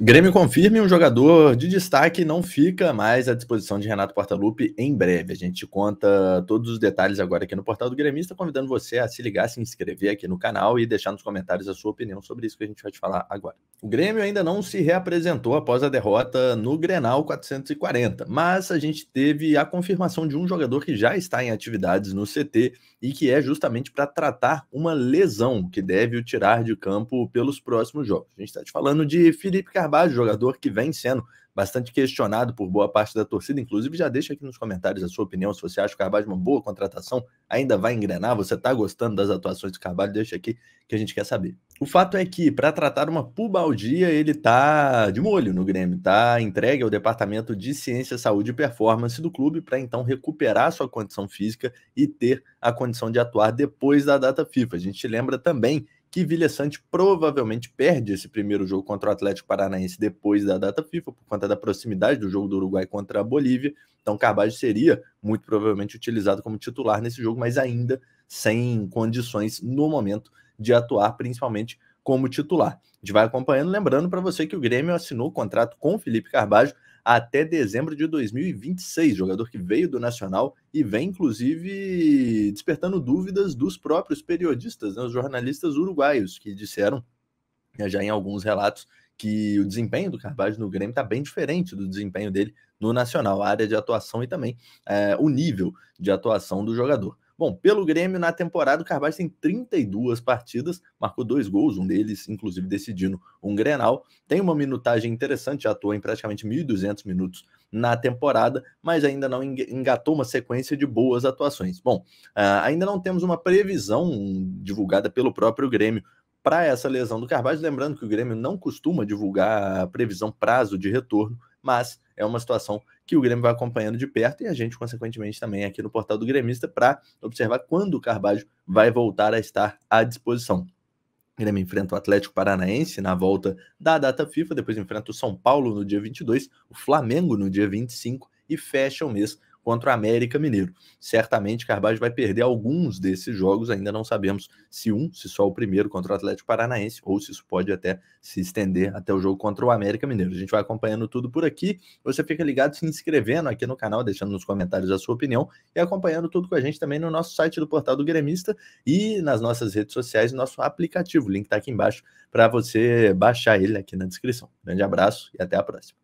Grêmio confirme um jogador de destaque não fica mais à disposição de Renato Portaluppi em breve. A gente conta todos os detalhes agora aqui no Portal do Gremista, convidando você a se ligar, se inscrever aqui no canal e deixar nos comentários a sua opinião sobre isso que a gente vai te falar agora. O Grêmio ainda não se reapresentou após a derrota no Grenal 440, mas a gente teve a confirmação de um jogador que já está em atividades no CT e que é justamente para tratar uma lesão que deve o tirar de campo pelos próximos jogos. A gente está te falando de Felipe Carvalho, jogador que vem sendo bastante questionado por boa parte da torcida. Inclusive, já deixa aqui nos comentários a sua opinião. Se você acha o Carvalho uma boa contratação, ainda vai engrenar, você está gostando das atuações do Carvalho, deixa aqui que a gente quer saber. O fato é que, para tratar uma pubaldia, ele está de molho no Grêmio, está entregue ao Departamento de Ciência, Saúde e Performance do clube para então recuperar sua condição física e ter a condição de atuar depois da data FIFA. A gente lembra também que Vilha Sante provavelmente perde esse primeiro jogo contra o Atlético Paranaense depois da data FIFA, por conta da proximidade do jogo do Uruguai contra a Bolívia. Então, Carvalho seria muito provavelmente utilizado como titular nesse jogo, mas ainda sem condições no momento de atuar, principalmente como titular. A gente vai acompanhando, lembrando para você que o Grêmio assinou o contrato com o Felipe Carvalho até dezembro de 2026, jogador que veio do Nacional e vem, inclusive, despertando dúvidas dos próprios periodistas, né, os jornalistas uruguaios, que disseram, né, já em alguns relatos, que o desempenho do Carvalho no Grêmio está bem diferente do desempenho dele no Nacional, a área de atuação e também é, o nível de atuação do jogador. Bom, pelo Grêmio, na temporada, o Carvalho tem 32 partidas, marcou dois gols, um deles, inclusive, decidindo um Grenal. Tem uma minutagem interessante, já atuou em praticamente 1.200 minutos na temporada, mas ainda não engatou uma sequência de boas atuações. Bom, ah, ainda não temos uma previsão divulgada pelo próprio Grêmio para essa lesão do Carvalho. Lembrando que o Grêmio não costuma divulgar a previsão prazo de retorno, mas é uma situação que o Grêmio vai acompanhando de perto e a gente, consequentemente, também aqui no portal do Grêmista para observar quando o Carvalho vai voltar a estar à disposição. O Grêmio enfrenta o Atlético Paranaense na volta da data FIFA, depois enfrenta o São Paulo no dia 22, o Flamengo no dia 25 e fecha o mês contra o América Mineiro. Certamente Carvalho vai perder alguns desses jogos, ainda não sabemos se um, se só o primeiro contra o Atlético Paranaense, ou se isso pode até se estender até o jogo contra o América Mineiro. A gente vai acompanhando tudo por aqui. Você fica ligado se inscrevendo aqui no canal, deixando nos comentários a sua opinião e acompanhando tudo com a gente também no nosso site do Portal do Gremista e nas nossas redes sociais, nosso aplicativo. O link está aqui embaixo para você baixar ele aqui na descrição. Grande abraço e até a próxima.